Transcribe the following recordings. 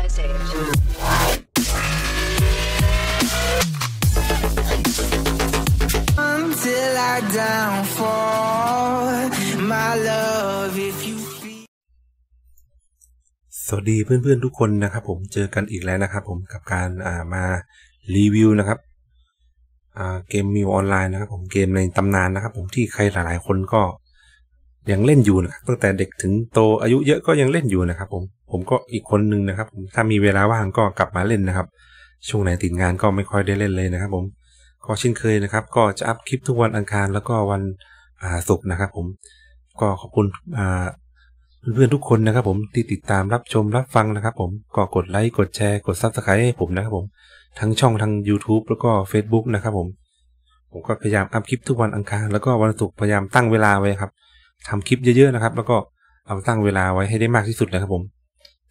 สวัสดีเพื่อนๆทุกคนนะครับผมเจอกันอีกแล้วนะครับผมกับการามารีวิวนะครับ เกมมิวออนไลน์นะครับผมเกมในตำนานนะครับผมที่ใครหลายๆคนก็ยังเล่นอยู่นะครับ ตั้งแต่เด็กถึงโตอายุเยอะก็ยังเล่นอยู่นะครับ ผม ผมก็อีกคนนึงนะครับ ถ้ามีเวลาว่างก็กลับมาเล่นนะครับ ช่วงไหนติดงานก็ไม่ค่อยได้เล่นเลยนะครับผมก็เช่นเคยนะครับ ก็จะอัพคลิปทุกวันอังคารแล้วก็วันศุกร์นะครับผมก็ขอบคุณเพื่อนๆทุกคนนะครับ ผมที่ติดตามรับชม รับฟังนะครับ ผม ก็กดไลค์กดแชร์ กดซับสไครต์ให้ผมนะครับผม ทั้งช่องทั้ง YouTube แล้วก็ Facebook นะครับผมผมก็พยายามอัพคลิปทุกวันอังคารแล้วก็วันศุกร์พยายามตั้งเวลาไว้ครับทำคลิปเยอะๆ นะครับ แล้วก็เอาตั้งเวลาไว้ให้ได้มากที่สุดนะครับผม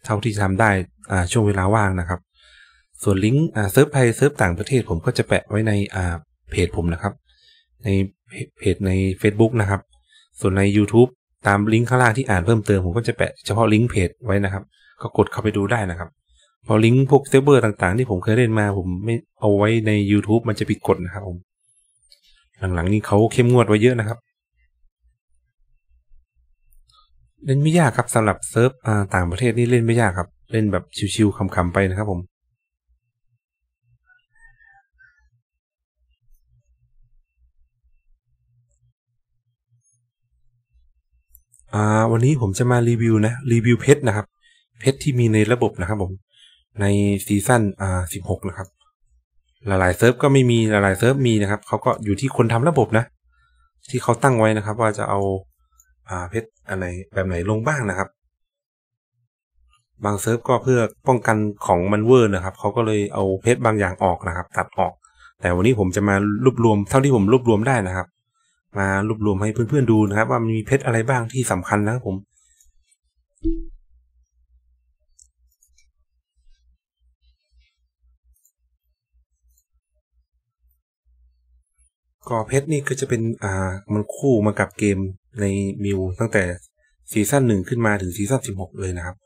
เท่าที่ทำได้อ่าช่วงเวลาว่างนะครับ ส่วนลิงก์อ่าเซิร์ฟไทยเซิร์ฟต่างประเทศผมก็จะแปะไว้ในอ่าเพจผมนะครับ ในเพจใน Facebook นะครับ ส่วนใน YouTube ตามลิงก์ข้างล่างที่อ่านเพิ่มเติมผมก็จะแปะเฉพาะลิงก์เพจไว้นะครับ ก็กดเข้าไปดูได้นะครับ พอลิงก์พวกเซิร์ฟเวอร์ต่างๆ ที่ผมเคยเล่นมาผมไม่เอาไว้ใน YouTube มันจะผิดกฎนะครับผม หลังๆนี้เขาเข้มงวดไว้เยอะนะครับเล่นไม่ยากครับสำหรับเซิร์ฟต่างประเทศนี่เล่นไม่ยากครับ เล่นแบบชิวๆคำๆไปนะครับผมวันนี้ผมจะมารีวิวนะรีวิวเพชรนะครับ เพชรที่มีในระบบนะครับผม ในซีซั่นอ่าสิบหกนะครับหลายๆเซิร์ฟก็ไม่มีหลายๆเซิร์ฟมีนะครับเขาก็อยู่ที่คนทำระบบนะ ที่เขาตั้งไว้นะครับ ว่าจะเอาเพชรอะไรแบบไหนลงบ้างนะครับ บางเซิร์ฟก็เพื่อป้องกันของมันเวอร์นะครับเขาก็เลยเอาเพชรบางอย่างออกนะครับ ตัดออก แต่วันนี้ผมจะมารวบรวมเท่าที่ผม รวบรวมได้นะครับ มารวบรวมให้เพื่อน ๆดูนะครับ ว่ามีเพชรอะไรบ้างที่สำคัญนะครับผมกอเพชรนี่ก็จะเป็นอ่ามันคู่มากับเกมในมิวตั้งแต่ซีซั่นหนึ่งขึ้นมาถึงซีซั่นสิบหกเลยนะครับ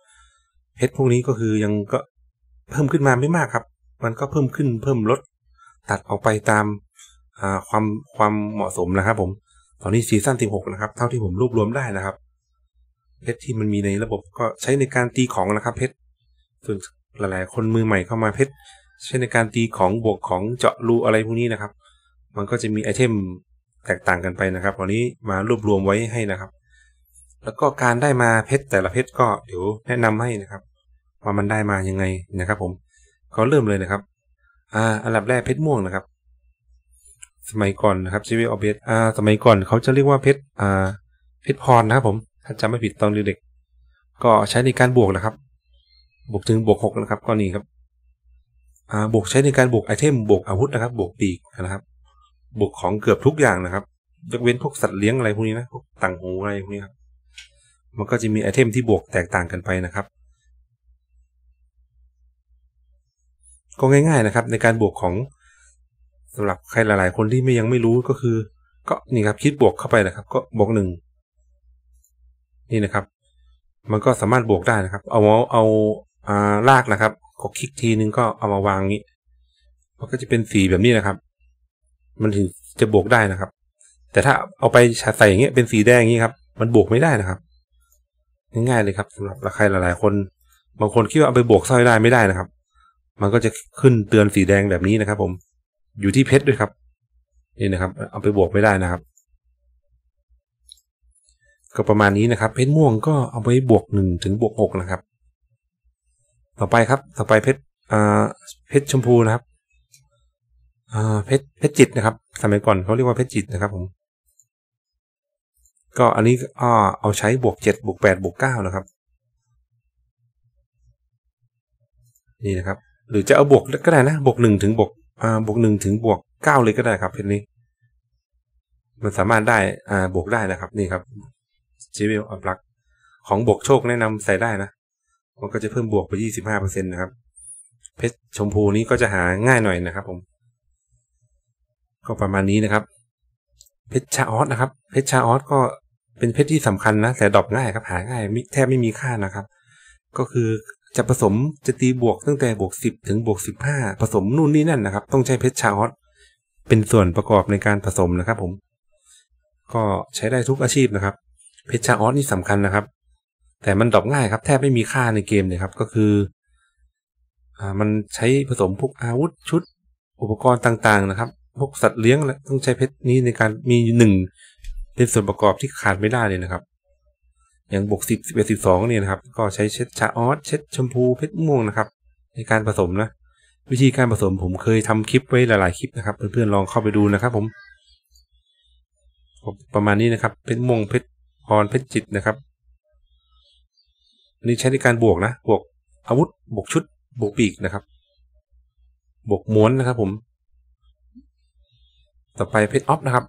เพชรพวกนี้ก็คือยังก็เพิ่มขึ้นมาไม่มากครับ มันก็เพิ่มขึ้นเพิ่มลดตัดออกไปตามอ่าความความเหมาะสมนะครับผมตอนนี้ซีซั่นสิบหกนะครับ เท่าที่ผมรวบรวมได้นะครับ เพชรที่มันมีในระบบก็ใช้ในการตีของนะครับเพชรส่วนหลายๆ คนมือใหม่เข้ามาเพชรใช้ในการตีของบวกของเจาะรูอะไรพวกนี้นะครับมันก็จะมีไอเทมแตกต่างกันไปนะครับ วันนี้มารวบรวมไว้ให้นะครับ แล้วก็การได้มาเพชรแต่ละเพชรก็เดี๋ยวแนะนำให้นะครับ ว่ามันได้มายังไงนะครับผมก็เริ่มเลยนะครับอ่าอันดับแรกเพชรม่วงนะครับ สมัยก่อนนะครับชีวิตออเบสอ่าสมัยก่อนเขาจะเรียกว่าเพชรอ่าเพชรพรนะครับผมถ้าจำไม่ผิดตอนเด็กก็ใช้ในการบวกนะครับ บวกถึงบวกหกนะครับก็นี่ครับอ่าบวกใช้ในการบวกไอเทมบวกอาวุธนะครับ บวกปีกนะครับบุกของเกือบทุกอย่างนะครับยกเว้นพวกสัตว์เลี้ยงอะไรพวกนี้นะพวกต่างหูอะไรพวกนี้ครับมันก็จะมีไอเทมที่บวกแตกต่างกันไปนะครับ ก็ง่าย ๆนะครับในการบวกของสำหรับใครหลายๆ คนที่ไม่ยังไม่รู้ก็คือ ก็นี่ครับคิดบวกเข้าไปนะครับ ก็บวกหนึ่งนี่นะครับ มันก็สามารถบวกได้นะครับ เอาเอาเอาลากนะครับก็คลิกทีนึงก็เอามาวางนี้มันก็จะเป็นสีแบบนี้นะครับมันถึงจะบวกได้นะครับ แต่ถ้าเอาไปใส่อย่างเงี้ยเป็นสีแดงอย่างนี้ครับ มันบวกไม่ได้นะครับ ง่ายๆเลยครับ สำหรับใครหลายๆคน บางคนคิดว่าเอาไปบวกสร้อยได้ไม่ได้นะครับ มันก็จะขึ้นเตือนสีแดงแบบนี้นะครับผมอยู่ที่เพชรด้วยครับ นี่นะครับ เอาไปบวกไม่ได้นะครับ ก็ประมาณนี้นะครับ เพชรม่วงก็เอาไปบวกหนึ่งถึงบวกหกนะครับ ต่อไปครับต่อไปเพชรเพชรชมพูนะครับเพชรเพชรจิตนะครับสมัยก่อนเขาเรียกว่าเพชรจิตนะครับผมก็อันนี้อ่าเอาใช้บวกเจ็ดบวกแปดบวกเก้านะครับนี่นะครับ หรือจะเอาบวกก็ได้นะบวกหนึ่งถึงบวกอ่าบวกหนึ่งถึงบวกเก้าเลยก็ได้ครับเพชรนี้ มันสามารถได้อ่าบวกได้นะครับนี่ครับชีววตอัปลักของบวกโชคแนะนำใส่ได้นะมันก็จะเพิ่มบวกไปยี่สิบห้าเปอร์เซ็นต์นะครับเพชรชมพูนี้ก็จะหาง่ายหน่อยนะครับผมก็ประมาณนี้นะครับเพชรชาออสนะครับเพชรชาออสก็เป็นเพชรที่สำคัญนะแต่ดรอปง่ายครับหาง่ายแทบไม่มีค่านะครับ ก็คือจะผสมจะตีบวกตั้งแต่บวกสิบถึงบวกสิบห้าผสมนู่นนี่นั่นนะครับ ต้องใช้เพชรชาออสเป็นส่วนประกอบในการผสมนะครับ ผม ก็ใช้ได้ทุกอาชีพนะครับเพชรชาออสนี่สำคัญนะครับ แต่มันดรอปง่ายครับ แทบไม่มีค่าในเกมเลยครับ ก็คืออ่ามันใช้ผสมพวกอาวุธชุดอุปกรณ์ต่างๆนะครับพวกสัตว์เลี้ยงแหละต้องใช้เพชรนี้ในการมีหนึ่งเป็นส่วนประกอบที่ขาดไม่ได้เลยนะครับ อย่างบวกสิบสิบเอ็ดสิบสองเนี่ยนะครับก็ใช้เช็ดชาออสเช็ดชมพูเพชรม่วงนะครับ ในการผสมนะ วิธีการผสมผมเคยทำคลิปไว้หลายๆคลิปนะครับ เพื่อนๆลองเข้าไปดูนะครับผม ประมาณนี้นะครับเพชรม่วงเพชรพรเพชรจิตนะครับนี่ใช้ในการบวกนะ บวกอาวุธบวกชุด บวกปีกนะครับ บวกม้วนนะครับผมต่อไปเพชรออฟนะครับ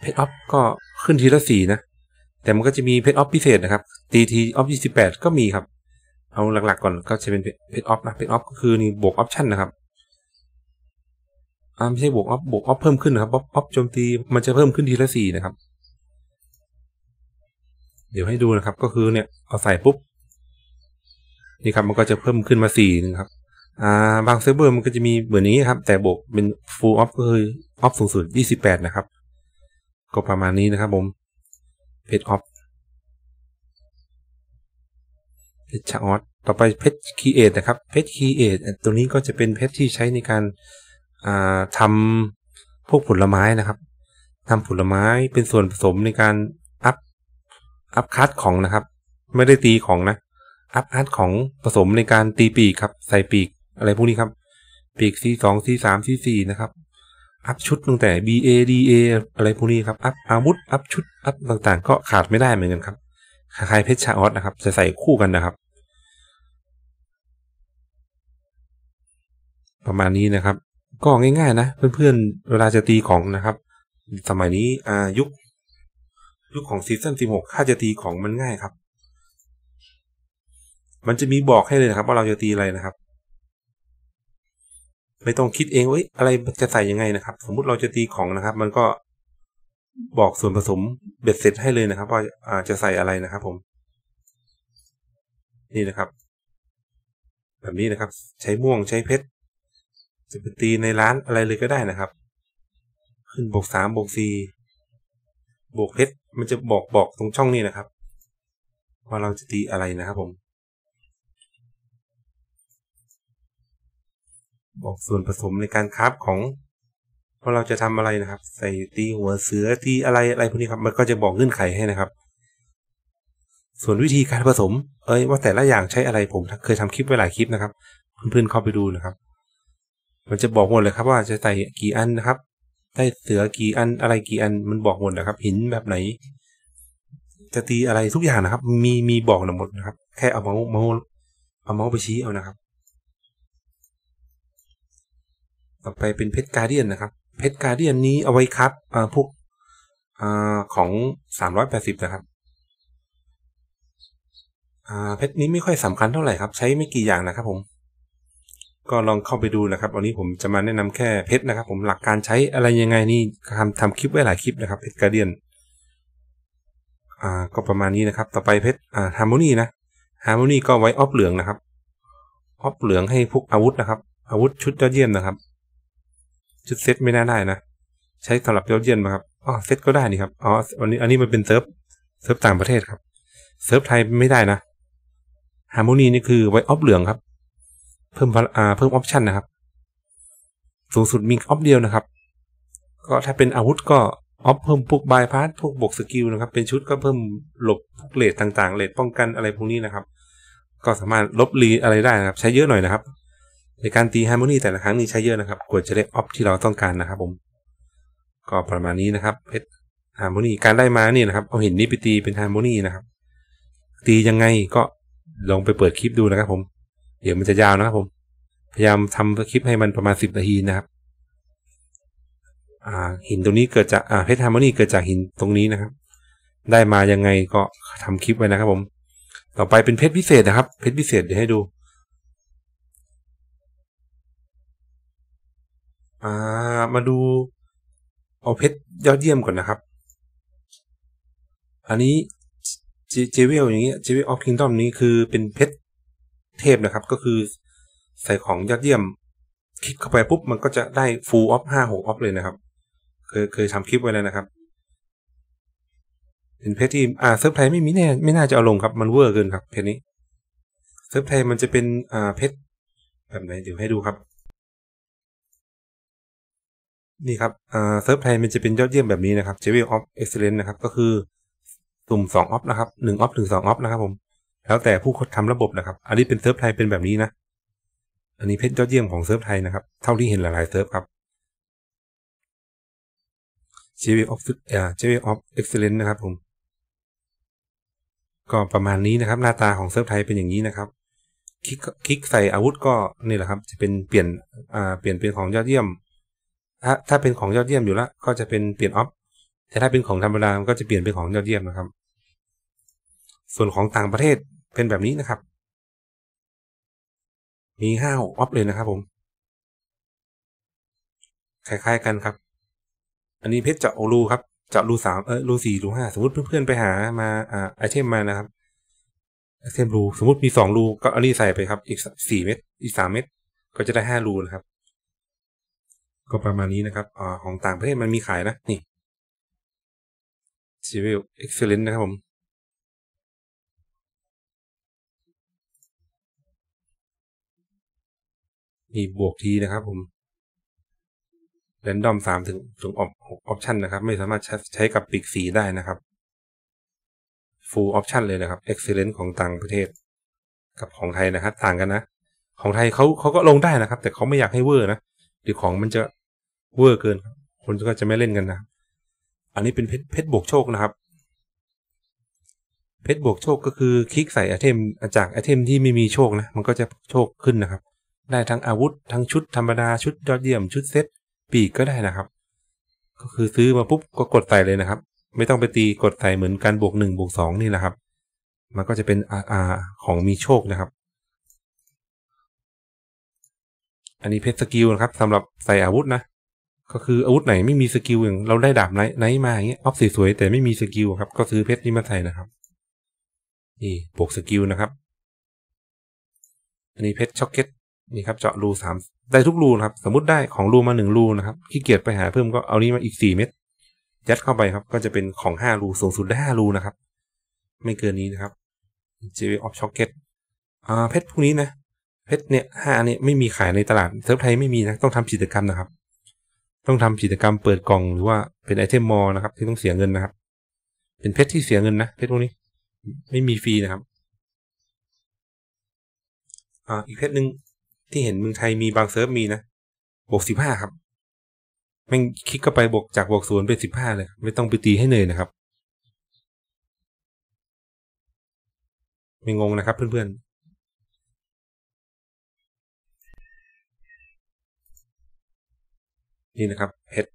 เพชรออฟก็ขึ้นทีละสี่นะ แต่มันก็จะมีเพชรออฟพิเศษนะครับ ตีทีออฟยี่สิบแปดก็มีครับ เอาหลักๆก่อนก็จะเป็นเพชรออฟนะเพชรออฟก็คือ นี่บวกออปชั่นนะครับ อ่าไม่ใช่บวกออฟบวกออฟเพิ่มขึ้นนะครับออฟออฟโจมตีมันจะเพิ่มขึ้นทีละสี่นะครับ เดี๋ยวให้ดูนะครับก็คือเนี่ยเอาใส่ปุ๊บนี่ครับมันก็จะเพิ่มขึ้นมาสี่นึงครับ อ่าบางเซิร์ฟเวอร์มันก็จะมีเหมือนนี้ครับ แต่บวกเป็น full off ก็คือออฟสูงสุด28นะครับ ก็ประมาณนี้นะครับผม เพชรออฟ เพชรชออสต่อไปเพชรคีเอทนะครับ เพชรคีเอทตัวนี้ก็จะเป็นเพชรที่ใช้ในการทำพวกผลไม้นะครับ ทำผลไม้เป็นส่วนผสมในการ อัพอัพคัดของนะครับ ไม่ได้ตีของนะ อัพคัดของผสมในการตีปีกครับ ใส่ปีกอะไรพวกนี้ครับ ปีก C2 C3 C4 นะครับอัพชุดตั้งแต่ BA DA อะไรพวกนี้ครับ อัพอาวุธอัพชุดอัพต่างๆ ก็ขาดไม่ได้เหมือนกันครับคล้ายเพชรชาออสนะครับจะใส่คู่กันนะครับ ประมาณนี้นะครับ ก็ง่ายๆนะเพื่อนๆเวลาจะตีของนะครับ สมัยนี้อายุคยุคของซีซั่นสิบหกค่าจะตีของมันง่ายครับ มันจะมีบอกให้เลยนะครับว่าเราจะตีอะไรนะครับไม่ต้องคิดเองว่าอะไรจะใส่ยังไงนะครับ สมมุติเราจะตีของนะครับ มันก็บอกส่วนผสมเบ็ดเสร็จให้เลยนะครับว่าจะใส่อะไรนะครับ ผม นี่นะครับ แบบนี้นะครับ ใช้ม่วงใช้เพชรจะไปตีในร้านอะไรเลยก็ได้นะครับ ขึ้นบวกสามบวกสี่บวกเพชรมันจะบอกบอกตรงช่องนี้นะครับว่าเราจะตีอะไรนะครับ ผมบอกส่วนผสมในการคราฟของว่าเราจะทำอะไรนะครับ ใส่ตีหัวเสือตีอะไรอะไรพวกนี้ครับ มันก็จะบอกเงื่อนไขให้นะครับ ส่วนวิธีการผสมเอ้ยว่าแต่ละอย่างใช้อะไรผมเคยทำคลิปไว้หลายคลิปนะครับเพื่อนๆเข้าไปดูนะครับ มันจะบอกหมดเลยครับ ว่าจะใส่กี่อันนะครับ ได้เสือกี่อันอะไรกี่อันมันบอกหมดนะครับ หินแบบไหนจะตีอะไรทุกอย่างนะครับ มีมีบอกหมดนะครับ แค่เอาเมาส์เมาเอาเมาส์ไปชี้เอานะครับต่อไปเป็นเพชรการเดียนนะครับ เพชรการเดียนนี้เอาไว้ครับพวกของสามร้อยแปดสิบนะครับเพชรนี้ไม่ค่อยสำคัญเท่าไหร่ครับ ใช้ไม่กี่อย่างนะครับผมก็ลองเข้าไปดูนะครับวันนี้ผมจะมาแนะนำแค่เพชรนะครับ ผมหลักการใช้อะไรยังไงนี่ทำทำคลิปไว้หลายคลิปนะครับเพชรการเดียนก็ประมาณนี้นะครับ ต่อไปเพชรฮาร์โมนีนะฮาร์โมนีก็ไว้ออฟเหลืองนะครับออฟเหลืองให้พวกอาวุธนะครับอาวุธชุดยอดเยี่ยมนะครับชุดเซตไม่น่าได้นะใช้สำหรับยอดเยี่ยมาครับอ๋อเซตก็ได้นี่ครับอ๋ออันนี้อันนี้มันเป็นเซิร์ฟเซิร์ฟต่างประเทศครับเซิร์ฟไทยไม่ได้นะฮาร์โมนีนี่คือไวออฟเหลืองครับเพิ่มอ่าเพิ่มออปชันนะครับสูงสุดมีออฟเดียวนะครับก็ถ้าเป็นอาวุธก็ออฟเพิ่มพวกบายพาสพวกบวกสกิลนะครับ เป็นชุดก็เพิ่มหลบพวกเลดต่างๆเลดป้องกันอะไรพวกนี้นะครับ ก็สามารถลบรีอะไรได้นะครับ ใช้เยอะหน่อยนะครับในการตีฮาร์โมนีแต่ละครั้งนี้ใช้เยอะนะครับควรจะได้ออฟที่เราต้องการนะครับผมก็ประมาณนี้นะครับเพชรฮาร์โมนีการได้มานี่นะครับเอาหินนี้ไปตีเป็นฮาร์โมนีนะครับ ตียังไงก็ลองไปเปิดคลิปดูนะครับ ผม เดี๋ยวมันจะยาวนะครับผมพยายามทำคลิปให้มันประมาณสิบนาทีนะครับหินตรงนี้เกิดจากเพชรฮาร์โมนีเกิดจากหินตรงนี้นะครับ ได้มายังไง ก็ทำคลิปไว้นะครับผมต่อไปเป็นเพชรพิเศษนะครับ เพชรพิเศษเดี๋ยวให้ดู่ามาดูเอาเพชรยอดเยี่ยมก่อนนะครับ อันนี้เจเวลอย่างเงี้ยเจเวลออฟคิงดอมนี้คือเป็นเพชรเทพนะครับก็คือใส่ของยอดเยี่ยม คลิกเข้าไปปุ๊บมันก็จะได้ฟูลออฟห้าหกออฟเลยนะครับ เคยเคยทำคลิปไว้แล้วนะครับเป็นเพชรที่อ่าเซิร์ฟไทยไม่มีแน่ไม่น่าจะเอาลงครับมันเวอร์เกินครับเพชรนี้เซิร์ฟไทยมันจะเป็นอ่าเพชรแบบไหนเดี๋ยวให้ดูครับนี่ครับเซิร์ฟไทยมันจะเป็นยอดเยี่ยมแบบนี้นะครับเจ v e l ออ e x c e l l e n เลนะครับ ก็คือสุ่ม2ออฟนะครับ1ออฟถึง2ออฟนะครับผม แล้วแต่ผู้ทำระบบนะครับ อันนี้เป็นเซิร์ฟไทยเป็นแบบนี้นะ อันนี้เพชรยอดเยี่ยมของเซิร์ฟไทยนะครับ เท่าที่เห็นหลายๆเซิร์ฟครับเ e ว e ออฟเอ่อเจ v e l อ f เ x c e l l e n c e นะครับผม ก็ประมาณนี้นะครับ หน้าตาของเซิร์ฟไทยเป็นอย่างนี้นะครับ คลิกคลิกใส่อาวุธก็นี่แหละครับ จะเป็นเปลี่ยนอ่าเปลี่ยนเป็นของยอดเยี่ยมถ้าถ้าเป็นของยอดเยี่ยมอยู่ละก็จะเป็นเปลี่ยนออฟ แต่ถ้าเป็นของธรรมดามันก็จะเปลี่ยนเป็นของยอดเยี่ยมนะครับ ส่วนของต่างประเทศเป็นแบบนี้นะครับ มีห้าออฟเลยนะครับ ผม คล้าย ๆกันครับ อันนี้เพชรเจาะรูครับเจาะรูสามเออรูสี่รูห้าสมมติเพื่อนๆไปหามา อ่าไอเทมมานะครับไอเทมรูสมมติมีสองรูก็อันนี้ใส่ไปครับ อีกสี่เม็ดอีกสามเม็ดก็จะได้ห้ารูนะครับก็ประมาณนี้นะครับอของต่างประเทศมันมีขายนะ นี่ซีเวลเอ็กซ l เลนต์นะครับผมมีบวกทีนะครับผมแรนดอมสามถึงถึงออปออปชันนะครับ ไม่สามารถใช้กับปีกสีได้นะครับฟูลออปชันเลยนะครับเอ e เซลเลนต์ของต่างประเทศ กับของไทยนะครับ ต่างกันนะ ของไทยเขาเขาก็ลงได้นะครับ แต่เขาไม่อยากให้เวอร์นะเดี๋ยวของมันจะเวอร์เกิน คนก็จะไม่เล่นกันนะ อันนี้เป็นเพชรเพชรบวกโชคนะครับ เพชรบวกโชคก็คือคลิกใส่ไอเทมจากไอเทมที่ไม่มีโชคนะ มันก็จะโชคขึ้นนะครับ ได้ทั้งอาวุธทั้งชุดธรรมดาชุดยอดเยี่ยมชุดเซตปีกก็ได้นะครับ ก็คือซื้อมาปุ๊บก็กดใส่เลยนะครับ ไม่ต้องไปตีกดใส่เหมือนการบวกหนึ่งบวกสองนี่นะครับ มันก็จะเป็นอาของมีโชคนะครับอันนี้เพชรสกิลนะครับสำหรับใส่อาวุธนะ ก็คืออาวุธไหนไม่มีสกิลอย่างเราได้ดาบไนไนมาอย่างเงี้ยออฟสีสวยแต่ไม่มีสกิลครับ ก็ซื้อเพชรนี้มาใส่นะครับ นี่บวกสกิลนะครับ อันนี้เพชรช็อกเก็ตนี่ครับ เจาะรูสามได้ทุกรูนะครับ สมมติได้ของรูมาหนึ่งรูนะครับ ขี้เกียจไปหาเพิ่มก็เอานี้มาอีกสี่เม็ดยัดเข้าไปครับก็จะเป็นของห้ารูสูงสุดได้ห้ารูนะครับ ไม่เกินนี้นะครับเจวีอ็อกเก็ตอ่าเพชรพวกนี้นะเพชรเนี่ยห้าเนี่ยไม่มีขายในตลาด เซิร์ฟไทยไม่มีนะ ต้องทำกิจกรรมนะครับ ต้องทำกิจกรรมเปิดกล่องหรือว่าเป็นไอเทมมอลนะครับ ที่ต้องเสียเงินนะครับ เป็นเพชรที่เสียเงินนะ เพชรพวกนี้ ไม่มีฟรีนะครับ อ่า อีกเพชรหนึ่งที่เห็นเมืองไทยมีบางเซิร์ฟมีนะบวกสิบห้าครับ แม่งคลิกเข้าไปบวกจากบวกศูนย์เป็นสิบห้าเลย ไม่ต้องไปตีให้เหนื่อยนะครับไม่งงนะครับเพื่อนๆนี่นะครับเพชร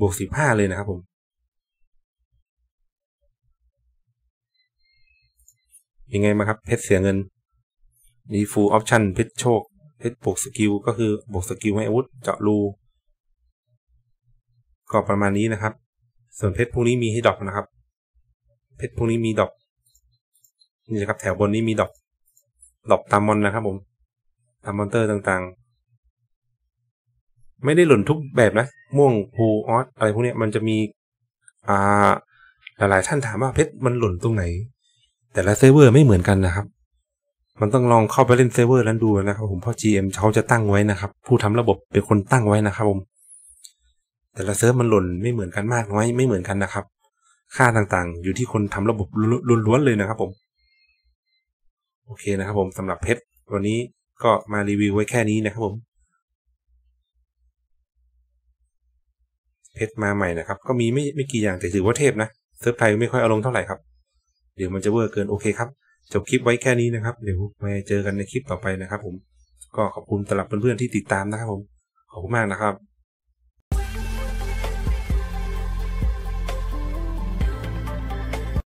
บวกสิบห้าเลยนะครับผมยังไงมาครับเพชรเสียเงินมีฟูลออปชั่นเพชรโชคเพชรบวกสกิลก็คือบวกสกิลให้อาวุธเจาะรูก็ประมาณนี้นะครับ ส่วนเพชรพวกนี้มีให้ดรอปนะครับเพชรพวกนี้มีดรอปนี่นะครับแถวบนนี้มีดรอปดรอปตามมอนนะครับผมตามมอนเตอร์ต่างไม่ได้หล่นทุกแบบนะ ม่วงพูออสอะไรพวกนี้มันจะมีอ่าหลายๆท่านถามว่าเพชรมันหล่นตรงไหน แต่ละเซิร์ฟเวอร์ไม่เหมือนกันนะครับ มันต้องลองเข้าไปเล่นเซิร์ฟเวอร์นั้นดูนะครับผมเพราะ GM เขาจะตั้งไว้นะครับ ผู้ทำระบบเป็นคนตั้งไว้นะครับผมแต่ละเซิร์ฟมันหล่นไม่เหมือนกันมากน้อยไม่เหมือนกันนะครับ ค่าต่างๆ อยู่ที่คนทำระบบล้วนๆเลยนะครับผม โอเคนะครับ ผมสำหรับเพชรวันนี้ก็มารีวิวไว้แค่นี้นะครับผมเพชรมาใหม่นะครับ ก็มีไม่ไม่กี่อย่างแต่ถือว่าเทพนะเซิร์ฟไทยไม่ค่อยอารมณ์เท่าไหร่ครับเดี๋ยวมันจะเวอร์เกินโอเคครับ จบคลิปไว้แค่นี้นะครับ เดี๋ยวมาเจอกันในคลิปต่อไปนะครับ ผม ก็ขอบคุณสำหรับเพื่อนๆที่ติดตามนะครับผมขอบคุณมากนะครับ